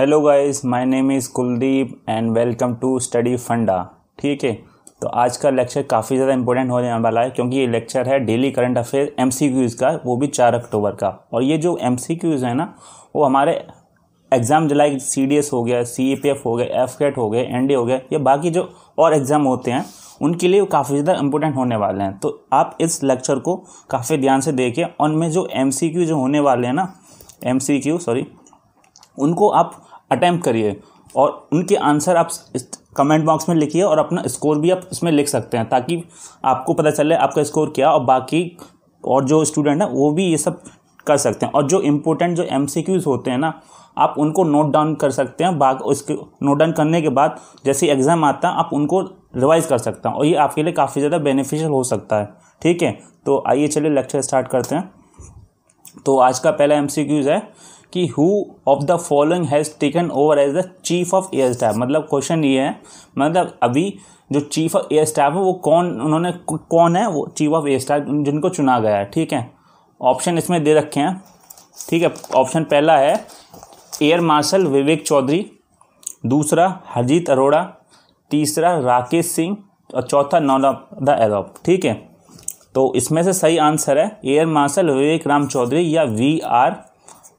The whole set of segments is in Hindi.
hello guys my name is Kuldeep and welcome to Study Funda ठीक है तो आज का लेक्चर काफ़ी ज़्यादा इंपॉर्टेंट होने वाला है क्योंकि ये लेक्चर है डेली करंट अफेयर एमसीक्यूज़ का वो भी चार अक्टूबर का और ये जो एमसीक्यूज़ है ना वो हमारे एग्ज़ाम जो लाइक सी हो गया सी e हो गया एफ e हो गया एन हो गया या बाकी जो और एग्ज़ाम होते हैं उनके लिए काफ़ी ज़्यादा इंपॉर्टेंट होने वाले हैं तो आप इस लेक्चर को काफ़ी ध्यान से देखें उनमें जो एम जो होने वाले हैं ना एम सॉरी उनको आप अटैम्प्ट करिए और उनके आंसर आप कमेंट बॉक्स में लिखिए और अपना स्कोर भी आप इसमें लिख सकते हैं ताकि आपको पता चले आपका स्कोर क्या और बाकी और जो स्टूडेंट हैं वो भी ये सब कर सकते हैं और जो इम्पोर्टेंट जो एम होते हैं ना आप उनको नोट डाउन कर सकते हैं बाग उसके नोट डाउन करने के बाद जैसे एग्ज़ाम आता है आप उनको रिवाइज कर सकते हैं और ये आपके लिए काफ़ी ज़्यादा बेनिफिशियल हो सकता है ठीक है तो आइए चलिए लेक्चर स्टार्ट करते हैं तो आज का पहला एम है कि who of the following has taken over as the chief of air staff मतलब क्वेश्चन ये है मतलब अभी जो चीफ ऑफ एयर स्टाफ है वो कौन उन्होंने कौन है वो चीफ ऑफ एयर स्टाफ जिनको चुना गया है ठीक है ऑप्शन इसमें दे रखे हैं ठीक है ऑप्शन पहला है एयर मार्शल विवेक चौधरी दूसरा हरजीत अरोड़ा तीसरा राकेश सिंह और चौथा द एरोप ठीक है तो इसमें से सही आंसर है एयर मार्शल विवेक राम चौधरी या वी आर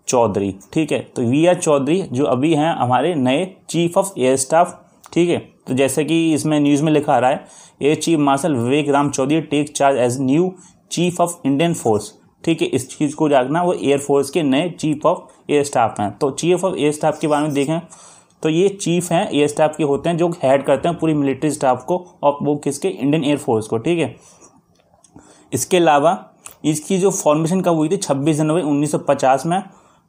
चौधरी ठीक है तो वी आर चौधरी जो अभी हैं हमारे नए चीफ ऑफ एयर स्टाफ ठीक है तो जैसे कि इसमें न्यूज़ में लिखा आ रहा है air chief marshal Vivek Ram Chaudhari take charge as new chief of Indian force ठीक है इस चीज़ को जागना वो एयरफोर्स के नए चीफ ऑफ एयर स्टाफ हैं तो चीफ ऑफ एयर स्टाफ के बारे में देखें तो ये चीफ हैं एयर स्टाफ के होते हैं जो हेड करते हैं पूरी मिलिट्री स्टाफ को और वो किसके इंडियन एयरफोर्स को ठीक है इसके अलावा इसकी जो फॉर्मेशन कब हुई थी 26 जनवरी 1950 में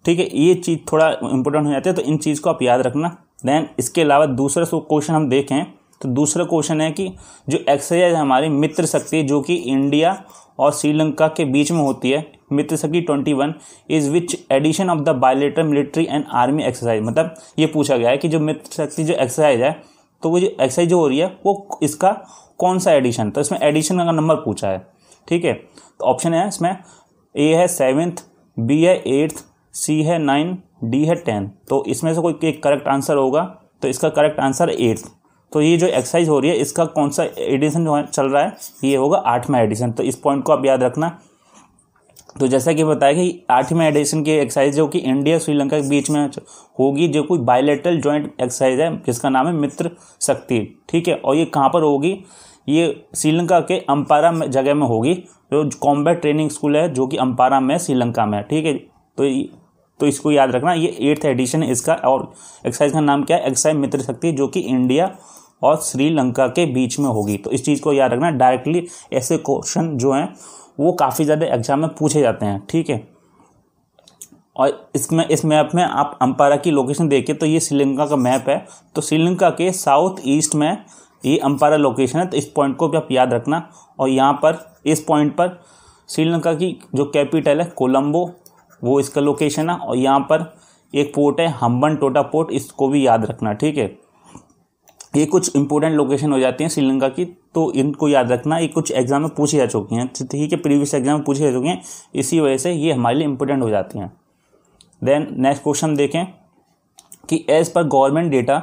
ठीक है ये चीज़ थोड़ा इंपॉर्टेंट हो जाती है तो इन चीज़ को आप याद रखना देन इसके अलावा दूसरा क्वेश्चन हम देखें तो दूसरा क्वेश्चन है कि जो एक्सरसाइज हमारी मित्र शक्ति जो कि इंडिया और श्रीलंका के बीच में होती है Mitra Shakti twenty one is which edition of the bilateral military and army exercise मतलब ये पूछा गया है कि जो मित्र शक्ति जो एक्सरसाइज है तो वो जो एक्सरसाइज जो हो रही है वो इसका कौन सा एडिशन तो इसमें एडिशन का नंबर पूछा है ठीक है तो ऑप्शन है इसमें ए है सेवेंथ बी है एट्थ सी है नाइन डी है टेन तो इसमें से कोई एक करेक्ट आंसर होगा तो इसका करेक्ट आंसर एट्थ तो ये जो एक्सरसाइज हो रही है इसका कौन सा एडिशन जो चल रहा है ये होगा आठवां एडिशन तो इस पॉइंट को आप याद रखना तो जैसा कि बताया कि आठवें एडिशन की एक्सरसाइज जो कि इंडिया श्रीलंका के बीच में होगी जो कोई बायोलेटरल जॉइंट एक्सरसाइज है जिसका नाम है मित्र शक्ति ठीक है और ये कहाँ पर होगी ये श्रीलंका के अम्पारा जगह में होगी जो कॉम्बैट ट्रेनिंग स्कूल है जो कि अम्पारा में श्रीलंका में ठीक है तो तो इसको याद रखना ये एट्थ एडिशन इसका और एक्सरसाइज का नाम क्या है एक्सरसाइज मित्र शक्ति जो कि इंडिया और श्रीलंका के बीच में होगी तो इस चीज़ को याद रखना डायरेक्टली ऐसे क्वेश्चन जो हैं वो काफ़ी ज़्यादा एग्जाम में पूछे जाते हैं ठीक है और इसमें इस मैप में आप अंपारा की लोकेशन देखिए तो ये श्रीलंका का मैप है तो श्रीलंका के साउथ ईस्ट में ये अंपारा लोकेशन है तो इस पॉइंट को भी आप याद रखना और यहाँ पर इस पॉइंट पर श्रीलंका की जो कैपिटल है कोलंबो वो इसका लोकेशन है और यहाँ पर एक पोर्ट है हम्बन टोटा पोर्ट इसको भी याद रखना ठीक है ये कुछ इंपॉर्टेंट लोकेशन हो जाती हैं श्रीलंका की तो इनको याद रखना ये कुछ एग्जाम में पूछी जा चुकी हैं ठीक है प्रीवियस एग्जाम में पूछे जा चुकी हैं इसी वजह से ये हमारे लिए इंपॉर्टेंट हो जाती हैं देन नेक्स्ट क्वेश्चन देखें कि as per government data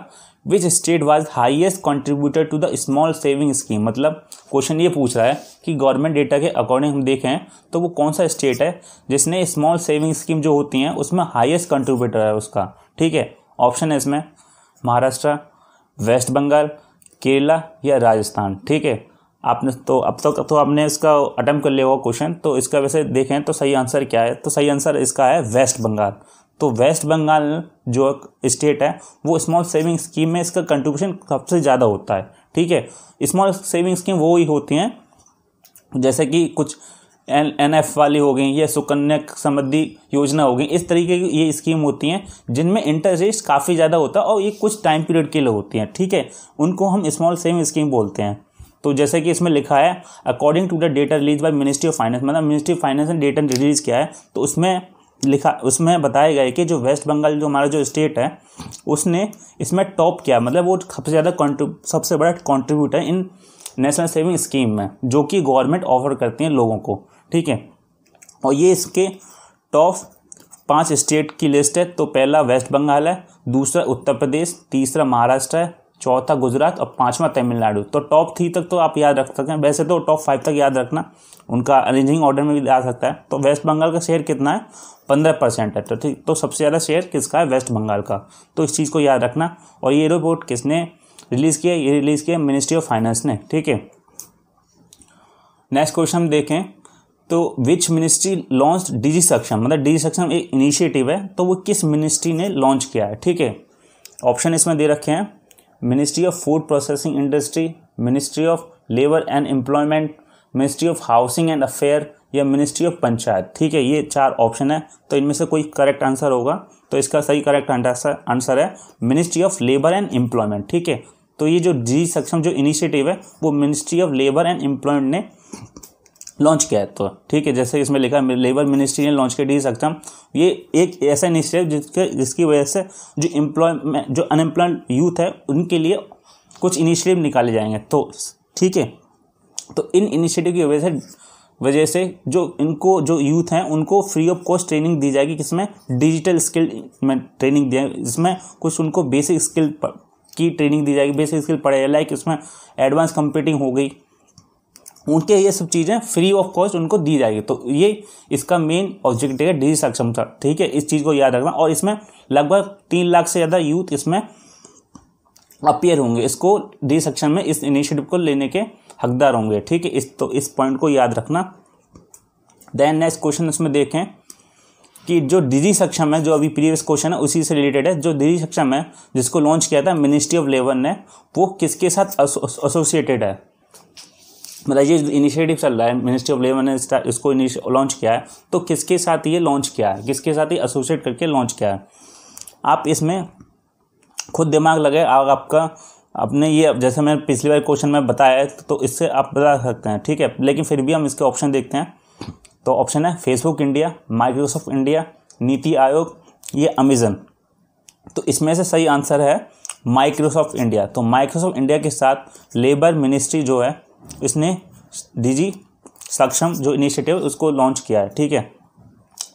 which state was highest contributor to the small saving scheme मतलब क्वेश्चन ये पूछ रहा है कि गवर्नमेंट डेटा के अकॉर्डिंग हम देखें तो वो कौन सा स्टेट है जिसने स्मॉल सेविंग स्कीम जो होती हैं उसमें हाईएस्ट कंट्रीब्यूटर है उसका ठीक है ऑप्शन है इसमें महाराष्ट्र वेस्ट बंगाल केरला या राजस्थान ठीक है आपने तो अब तक तो, तो आपने इसका अटैम्प्ट कर लिया हुआ क्वेश्चन तो इसका वैसे देखें तो सही आंसर क्या है तो सही आंसर इसका है वेस्ट बंगाल तो वेस्ट बंगाल जो स्टेट है वो स्मॉल सेविंग स्कीम में इसका कंट्रीब्यूशन सबसे ज़्यादा होता है ठीक है स्मॉल सेविंग स्कीम वो ही होती हैं जैसे कि कुछ एन एन एफ वाली हो गई या सुकन्या समृद्धि योजना हो गई इस तरीके की ये स्कीम होती हैं जिनमें इंटरेस्ट काफ़ी ज़्यादा होता है और ये कुछ टाइम पीरियड के लिए होती हैं ठीक है उनको हम स्मॉल सेविंग स्कीम बोलते हैं तो जैसे कि इसमें लिखा है according to the data release by ministry of finance मतलब मिनिस्ट्री ऑफ फाइनेंस ने डेटा रिलीज किया है तो उसमें लिखा उसमें बताया गया कि जो वेस्ट बंगाल जो हमारा जो स्टेट है उसने इसमें टॉप किया मतलब वो सबसे ज़्यादा सबसे बड़ा कॉन्ट्रीब्यूट है इन नेशनल सेविंग स्कीम में जो कि गवर्नमेंट ऑफर करती है लोगों को ठीक है और ये इसके टॉप पांच स्टेट की लिस्ट है तो पहला वेस्ट बंगाल है दूसरा उत्तर प्रदेश तीसरा महाराष्ट्र है चौथा गुजरात और पांचवा तमिलनाडु तो टॉप थ्री तक तो आप याद रख सकते हैं वैसे तो टॉप फाइव तक याद रखना उनका अरेंजिंग ऑर्डर में भी आ सकता है तो वेस्ट बंगाल का शेयर कितना है पंद्रह परसेंट है तो ठीक तो सबसे ज़्यादा शेयर किसका है वेस्ट बंगाल का तो इस चीज़ को याद रखना और ये रिपोर्ट किसने रिलीज़ किया ये रिलीज़ किया मिनिस्ट्री ऑफ फाइनेंस ने ठीक है नेक्स्ट क्वेश्चन देखें तो विच मिनिस्ट्री लॉन्च डिजी सक्षम मतलब डिजी सक्षम एक इनिशिएटिव है तो वो किस मिनिस्ट्री ने लॉन्च किया है ठीक है ऑप्शन इसमें दे रखे हैं ministry of food processing industry ministry of labour and employment ministry of housing and affair या मिनिस्ट्री ऑफ पंचायत ठीक है ये चार ऑप्शन है तो इनमें से कोई करेक्ट आंसर होगा तो इसका सही करेक्ट आंसर है ministry of labour and employment ठीक है तो ये जो जी सक्षम जो इनिशिएटिव है वो ministry of labour and employment ने लॉन्च किया है तो ठीक है जैसे इसमें लिखा लेबर मिनिस्ट्री ने लॉन्च किया डी सक्षम ये एक ऐसा इनिशिएटिव जिसके जिसकी वजह से जो एम्प्लॉय जो अनएम्प्लॉयड यूथ है उनके लिए कुछ इनिशिएटिव निकाले जाएंगे तो ठीक है तो इन इनिशिएटिव की वजह से वजह से जो इनको जो यूथ हैं उनको फ्री ऑफ कॉस्ट ट्रेनिंग दी जाएगी किसमें डिजिटल स्किल में ट्रेनिंग दी जाएगी इसमें कुछ उनको बेसिक स्किल की ट्रेनिंग दी जाएगी बेसिक स्किल पढ़ाई लाइक इसमें एडवांस कंप्यूटिंग हो गई उनके ये सब चीज़ें फ्री ऑफ कॉस्ट उनको दी जाएगी तो ये इसका मेन ऑब्जेक्टिव है डिजी सक्षम ठीक है इस चीज़ को याद रखना और इसमें लगभग तीन लाख से ज़्यादा यूथ इसमें अपेयर होंगे इसको डिजी सेक्शन में इस इनिशिएटिव को लेने के हकदार होंगे ठीक है इस तो इस पॉइंट को याद रखना देन नेक्स्ट क्वेश्चन इसमें देखें कि जो डिजी सक्षम है जो अभी प्रीवियस क्वेश्चन है उसी से रिलेटेड है जो डिजी सक्षम है जिसको लॉन्च किया था मिनिस्ट्री ऑफ लेबर ने वो किसके साथ एसोसिएटेड है मतलब ये इनिशिएटिव चल रहा है मिनिस्ट्री ऑफ लेबर ने इसको लॉन्च किया है तो किसके साथ ये लॉन्च किया है किसके साथ ये एसोसिएट करके लॉन्च किया है आप इसमें खुद दिमाग लगे और आपका अपने ये जैसे मैंने पिछली बार क्वेश्चन में बताया है तो इससे आप बता सकते हैं ठीक है लेकिन फिर भी हम इसके ऑप्शन देखते हैं तो ऑप्शन है फेसबुक इंडिया माइक्रोसॉफ्ट इंडिया नीति आयोग ये अमेजन तो इसमें से सही आंसर है माइक्रोसॉफ्ट इंडिया तो माइक्रोसॉफ्ट इंडिया के साथ लेबर मिनिस्ट्री जो है इसने डीजी सक्षम जो इनिशिएटिव उसको लॉन्च किया है ठीक है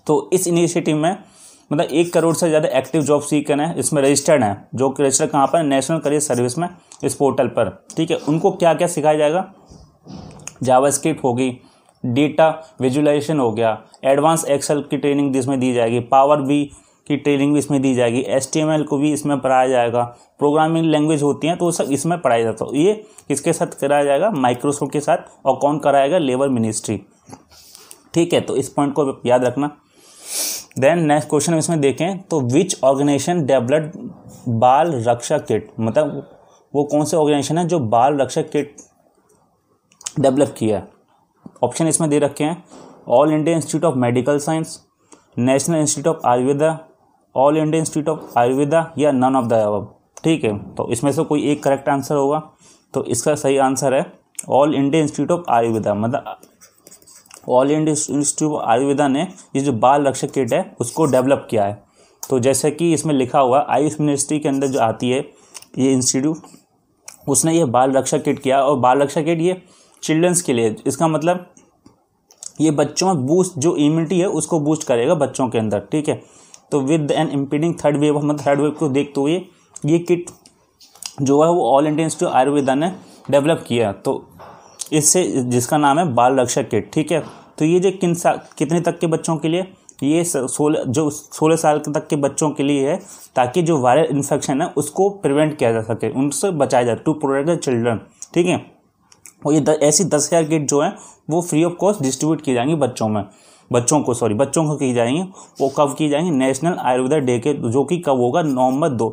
तो इस इनिशिएटिव में मतलब एक करोड़ से ज़्यादा एक्टिव जॉब सीकर हैं इसमें रजिस्टर्ड हैं जो कि रजिस्टर कहाँ पर नेशनल करियर सर्विस में इस पोर्टल पर ठीक है उनको क्या क्या सिखाया जाएगा जावास्क्रिप्ट होगी डेटा विजुलाइजेशन हो गया एडवांस एक्सेल की ट्रेनिंग इसमें दी जाएगी पावर बी की ट्रेनिंग भी इसमें दी जाएगी एस को भी इसमें पढ़ाया जाएगा प्रोग्रामिंग लैंग्वेज होती हैं तो सब इसमें पढ़ाया जाता है तो ये किसके साथ कराया जाएगा माइक्रोसॉफ्ट के साथ और कौन कराएगा लेबर मिनिस्ट्री ठीक है तो इस पॉइंट को याद रखना देन नेक्स्ट क्वेश्चन इसमें देखें तो विच ऑर्गेनाइजेशन डेवलप्ड बाल रक्षा किट मतलब वो कौन से ऑर्गेनाइजेशन है जो बाल रक्षा किट डेवलप किया है ऑप्शन इसमें दे रखे हैं All India Institute of Medical Science National Institute of Ayurveda All India Institute of Ayurveda या नन ऑफ द अब ठीक है तो इसमें से कोई एक करेक्ट आंसर होगा तो इसका सही आंसर है All India Institute of Ayurveda मतलब All India Institute of Ayurveda ने ये जो बाल रक्षक किट है उसको डेवलप किया है तो जैसे कि इसमें लिखा हुआ आयुष मिनिस्ट्री के अंदर जो आती है ये इंस्टीट्यूट उसने ये बाल रक्षा किट किया और बाल रक्षा किट ये चिल्ड्रंस के लिए इसका मतलब ये बच्चों में बूस्ट जो इम्यूनिटी है उसको बूस्ट करेगा बच्चों के अंदर ठीक है तो with an impeding third wave हम थर्ड वेव को देखते हुए ये किट जो है वो ऑल इंडिया इंस्टीट्यूट आयुर्वेदा ने डेवलप किया तो इससे जिसका नाम है बाल रक्षा किट ठीक है तो ये जो किन सा कितने तक के बच्चों के लिए ये सोलह जो सोलह साल तक के बच्चों के लिए है ताकि जो वायरल इन्फेक्शन है उसको प्रिवेंट किया जा सके उनसे बचाया जाए टू प्रोटेक्ट द चिल्ड्रन ठीक है और ये द, ऐसी दस हज़ार किट जो है वो फ्री ऑफ कॉस्ट डिस्ट्रीब्यूट की जाएंगी बच्चों में बच्चों को सॉरी बच्चों को की जाएंगी वो कब की जाएंगी नेशनल आयुर्वेदा डे के जो कि कब होगा नवंबर दो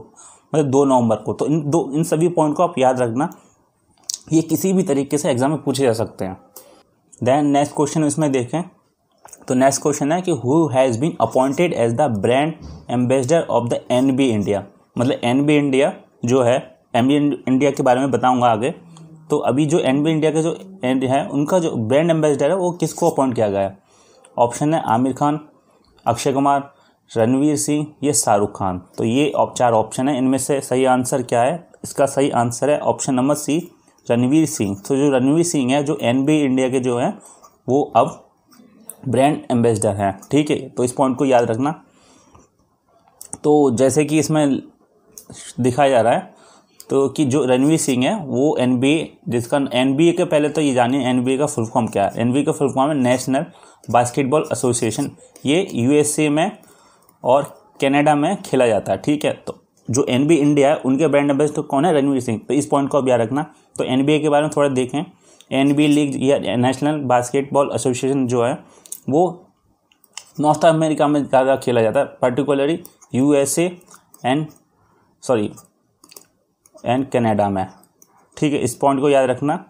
मतलब दो नवंबर को तो इन दो इन सभी पॉइंट को आप याद रखना ये किसी भी तरीके से एग्जाम में पूछे जा सकते हैं देन नेक्स्ट क्वेश्चन इसमें देखें तो नेक्स्ट क्वेश्चन है कि who has been appointed as the brand ambassador of the N B India मतलब एन बी इंडिया जो है एन बी इंडिया के बारे में बताऊंगा आगे तो अभी जो एन बी इंडिया के जो एंड है उनका जो ब्रांड एम्बेसडर है वो किसको अपॉइंट किया गया है ऑप्शन है आमिर खान अक्षय कुमार रणवीर सिंह या शाहरुख खान तो ये चार ऑप्शन है इनमें से सही आंसर क्या है इसका सही आंसर है option number C Ranveer Singh तो जो रणवीर सिंह है जो एन इंडिया के जो हैं वो अब ब्रांड एम्बेसडर हैं ठीक है तो इस पॉइंट को याद रखना तो जैसे कि इसमें दिखाया जा रहा है तो कि जो रणवीर सिंह है वो एन जिसका एन के पहले तो ये जानिए एन का फुल फॉर्म क्या है एन का फुल फॉर्म है नेशनल बास्केटबॉल एसोसिएशन ये यू में और कनाडा में खेला जाता है ठीक है तो जो एन इंडिया है उनके ब्रांड एम्बेसडर तो कौन है रणवीर सिंह तो इस पॉइंट को अब याद रखना तो एन के बारे में थोड़ा देखें एन लीग या नेशनल बास्केटबॉल एसोसिएशन जो है वो नॉर्थ अमेरिका में ज़्यादा खेला जाता है particularly U and sorry and Canada में ठीक है इस पॉइंट को याद रखना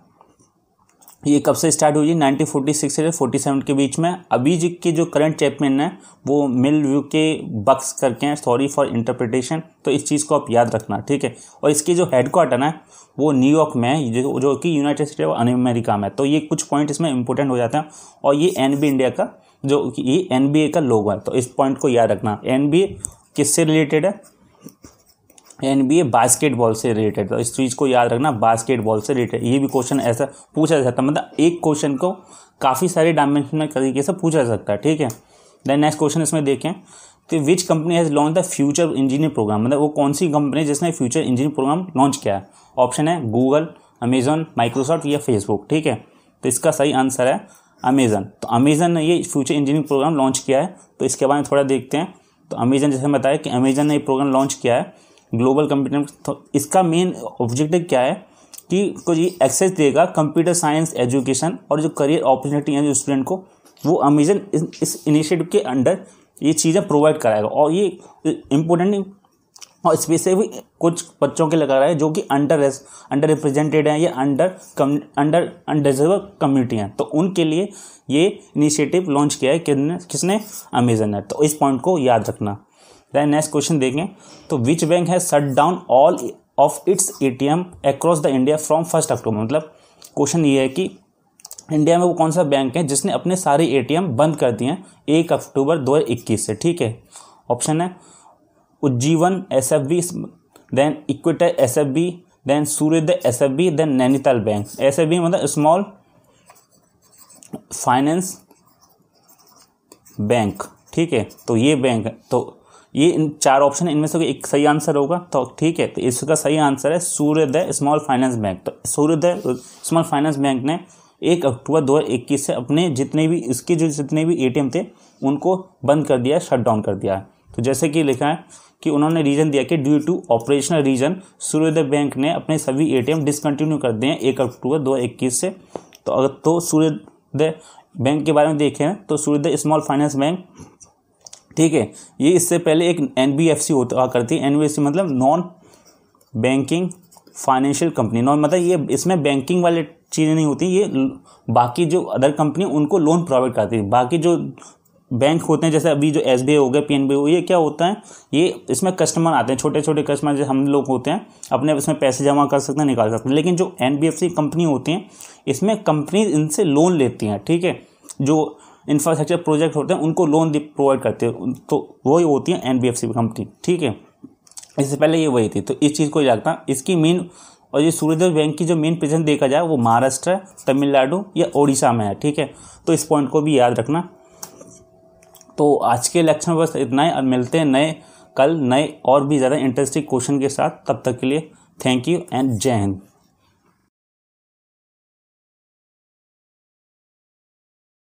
ये कब से स्टार्ट हुई नाइनटीन फोर्टी सिक्स से फोर्टी सेवन के बीच में अभी जी के जो करंट चैंपियन है वो मिल व्यू के बक्स करके हैं सॉरी फॉर इंटरप्रिटेशन तो इस चीज़ को आप याद रखना ठीक है और इसके जो हेडक्वार्टर है वो न्यूयॉर्क में है जो जो कि यूनाइटेड स्टेट ऑफ अमेरिका में तो ये कुछ पॉइंट इसमें इंपॉर्टेंट हो जाते हैं और ये एन इंडिया का जो ये एन का लोगो है तो इस पॉइंट को याद रखना एन किससे रिलेटेड है एन बी ए बास्केटबॉल से रिलेटेड तो इस चीज़ को याद रखना बास्केटबॉल से रिलेटेड ये भी क्वेश्चन ऐसा पूछा जा सकता है मतलब एक क्वेश्चन को काफ़ी सारे डायमेंशन में तरीके से पूछा जा सकता है ठीक है देन नेक्स्ट क्वेश्चन इसमें देखें तो which company has launch the future engineer program मतलब वो कौन सी कंपनी जिसने फ्यूचर इंजीनियर प्रोग्राम लॉन्च किया है ऑप्शन है गूगल अमेजन माइक्रोसॉफ्ट या फेसबुक ठीक है तो इसका सही आंसर है अमेजन तो अमेजन ने ये फ्यूचर इंजीनियरिंग प्रोग्राम लॉन्च किया है तो इसके बारे में थोड़ा देखते हैं तो अमेजन जैसे बताया कि अमेजन ने ये प्रोग्राम लॉन्च किया है ग्लोबल कंप्यूटर तो इसका मेन ऑब्जेक्टिव क्या है कि को ये एक्सेस देगा कंप्यूटर साइंस एजुकेशन और जो करियर अपॉर्चुनिटी हैं जो स्टूडेंट को वो अमेजन इस, इनिशिएटिव के अंडर ये चीज़ें प्रोवाइड कराएगा और ये इम्पोर्टेंट और स्पेसिफिक कुछ बच्चों के लगा रहा है जो कि अंडर अंडर रिप्रेजेंटेड हैं या अंडर अंडर अनडिजर्व कम्युनिटी हैं तो उनके लिए ये इनिशिएटिव लॉन्च किया है किसने किसने अमेजन है तो इस पॉइंट को याद रखना देन नेक्स्ट क्वेश्चन देखें तो विच बैंक है shut down all of its ATM across the India from first October मतलब क्वेश्चन ये है कि इंडिया में वो कौन सा बैंक है जिसने अपने सारे एटीएम बंद कर दिए हैं एक अक्टूबर 2021 से ठीक है ऑप्शन है Ujjivan S F B then Equitas S F B then Suryoday S F B then Nainital bank S F B मतलब स्मॉल फाइनेंस बैंक ठीक है तो ये बैंक तो ये इन चार ऑप्शन इनमें से एक सही आंसर होगा तो ठीक है तो इसका सही आंसर है सूर्योदय स्मॉल फाइनेंस बैंक तो सूर्योदय स्मॉल फाइनेंस बैंक ने एक अक्टूबर 2021 से अपने जितने भी इसके जो जितने भी एटीएम थे उनको बंद कर दिया है शट डाउन कर दिया है तो जैसे कि लिखा है कि उन्होंने रीज़न दिया कि due to operational reason Suryoday bank ने अपने सभी एटीएम डिसकंटिन्यू कर दिए हैं एक अक्टूबर इक्कीस से तो अगर तो सूर्योदय बैंक के बारे में देखें तो सूर्योदय स्मॉल फाइनेंस बैंक ठीक है ये इससे पहले एक एन होता करती है एन मतलब non banking financial company non मतलब ये इसमें बैंकिंग वाले चीज़ें नहीं होती ये बाकी जो अदर कंपनी उनको लोन प्रोवाइड करती है बाकी जो बैंक होते हैं जैसे अभी जो एस हो गया पी हो ये क्या होता है ये इसमें कस्टमर आते हैं छोटे छोटे कस्टमर जैसे हम लोग होते हैं अपने इसमें पैसे जमा कर सकते हैं निकाल सकते हैं लेकिन जो एन कंपनी होती हैं इसमें कंपनी इनसे लोन लेती हैं ठीक है जो इंफ्रास्ट्रक्चर प्रोजेक्ट होते हैं उनको लोन प्रोवाइड करते हैं तो वही होती है एन कंपनी ठीक है इससे पहले ये वही थी तो इस चीज़ को रखना इसकी मेन और ये सूर्योदय बैंक की जो मेन प्रेजेंट देखा जाए वो महाराष्ट्र तमिलनाडु या ओडिशा में है ठीक है तो इस पॉइंट को भी याद रखना तो आज के लेक्चर में बस इतना ही और मिलते हैं नए कल नए और भी ज़्यादा इंटरेस्टिंग क्वेश्चन के साथ तब तक के लिए थैंक यू एंड जय हिंद